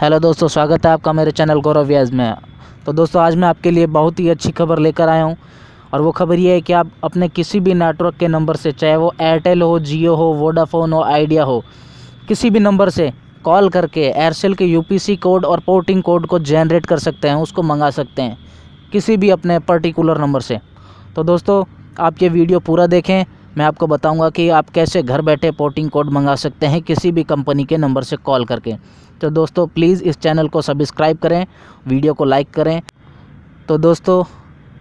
hello दोस्तों स्वागत है आपका मेरे चैनल गौरव व्याज में तो दोस्तों आज मैं आपके लिए बहुत ही अच्छी खबर लेकर आया हूँ और वो खबर ये है कि आप अपने किसी भी नेटवर्क के नंबर से चाहे वो एयरटेल हो जियो हो वोडाफोन हो आइडिया हो किसी भी नंबर से कॉल करके एयरसेल के यू कोड और पोर्टिंग कोड को जनरेट कर सकते हैं उसको मंगा सकते हैं किसी भी अपने पर्टिकुलर नंबर से तो दोस्तों आप ये वीडियो पूरा देखें मैं आपको बताऊंगा कि आप कैसे घर बैठे पोर्टिंग कोड मंगा सकते हैं किसी भी कंपनी के नंबर से कॉल करके तो दोस्तों प्लीज़ इस चैनल को सब्सक्राइब करें वीडियो को लाइक करें तो दोस्तों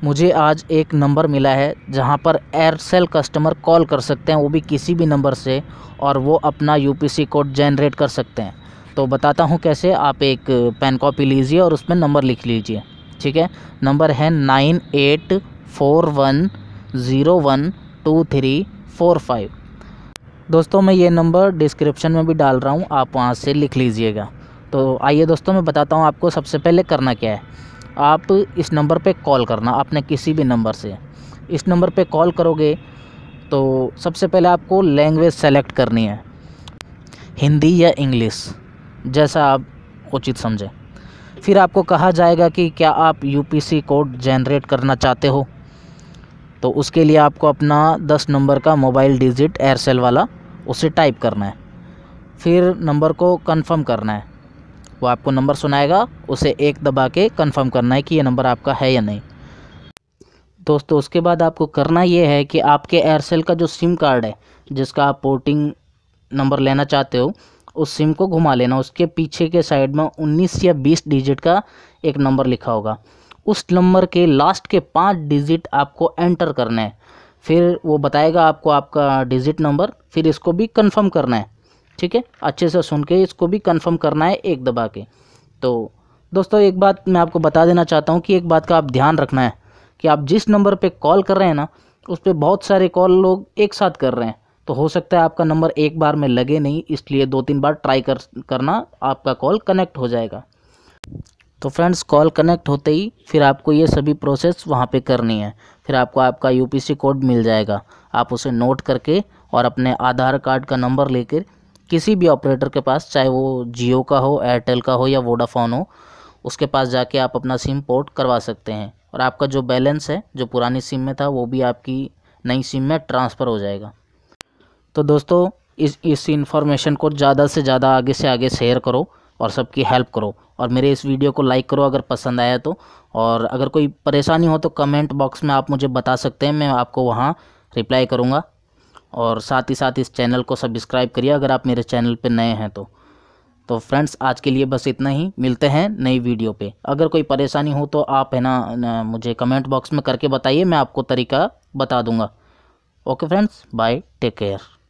मुझे आज एक नंबर मिला है जहां पर एयरसेल कस्टमर कॉल कर सकते हैं वो भी किसी भी नंबर से और वो अपना यू कोड जनरेट कर सकते हैं तो बताता हूँ कैसे आप एक पेन कॉपी लीजिए और उसमें नंबर लिख लीजिए ठीक है नंबर है nine eight four one zero one two three four five दोस्तों मैं ये नंबर डिस्क्रिप्शन में भी डाल रहा हूँ आप वहाँ से लिख लीजिएगा तो आइए दोस्तों मैं बताता हूँ आपको सबसे पहले करना क्या है आप इस नंबर पे कॉल करना आपने किसी भी नंबर से इस नंबर पे कॉल करोगे तो सबसे पहले आपको लैंग्वेज सेलेक्ट करनी है हिंदी या इंग्लिश जैसा आप उचित समझें फिर आपको कहा जाएगा कि क्या आप यूपीसी कोड जनरेट करना चाहते हो तो उसके लिए आपको अपना दस नंबर का मोबाइल डिजिट एयरसेल वाला उसे टाइप करना है फिर नंबर को कंफर्म करना है वो आपको नंबर सुनाएगा उसे एक दबा के कंफर्म करना है कि ये नंबर आपका है या नहीं दोस्तों उसके बाद आपको करना ये है कि आपके एयरसेल का जो सिम कार्ड है जिसका आप पोर्टिंग नंबर लेना चाहते हो उस सिम को घुमा लेना उसके पीछे के साइड में उन्नीस या बीस डिजिट का एक नंबर लिखा होगा उस नंबर के लास्ट के पाँच डिजिट आपको एंटर करना है फिर वो बताएगा आपको आपका डिजिट नंबर फिर इसको भी कंफर्म करना है ठीक है अच्छे से सुन के इसको भी कंफर्म करना है एक दबा के तो दोस्तों एक बात मैं आपको बता देना चाहता हूँ कि एक बात का आप ध्यान रखना है कि आप जिस नंबर पर कॉल कर रहे हैं ना उस पर बहुत सारे कॉल लोग एक साथ कर रहे हैं तो हो सकता है आपका नंबर एक बार में लगे नहीं इसलिए दो तीन बार ट्राई कर करना आपका कॉल कनेक्ट हो जाएगा तो फ्रेंड्स कॉल कनेक्ट होते ही फिर आपको ये सभी प्रोसेस वहाँ पे करनी है फिर आपको आपका यूपीसी कोड मिल जाएगा आप उसे नोट करके और अपने आधार कार्ड का नंबर लेकर किसी भी ऑपरेटर के पास चाहे वो जियो का हो एयरटेल का हो या वोडाफोन हो उसके पास जाके आप अपना सिम पोर्ट करवा सकते हैं और आपका जो बैलेंस है जो पुरानी सिम में था वो भी आपकी नई सिम में ट्रांसफ़र हो जाएगा तो दोस्तों इस इस इन्फॉर्मेशन को ज़्यादा से ज़्यादा आगे से आगे शेयर करो और सबकी हेल्प करो और मेरे इस वीडियो को लाइक करो अगर पसंद आया तो और अगर कोई परेशानी हो तो कमेंट बॉक्स में आप मुझे बता सकते हैं मैं आपको वहाँ रिप्लाई करूँगा और साथ ही साथ इस चैनल को सब्सक्राइब करिए अगर आप मेरे चैनल पर नए हैं तो तो फ्रेंड्स आज के लिए बस इतना ही मिलते हैं नई वीडियो पे अगर कोई परेशानी हो तो आप है ना, मुझे कमेंट बॉक्स में करके बताइए मैं आपको तरीका बता दूंगा okay friends bye take care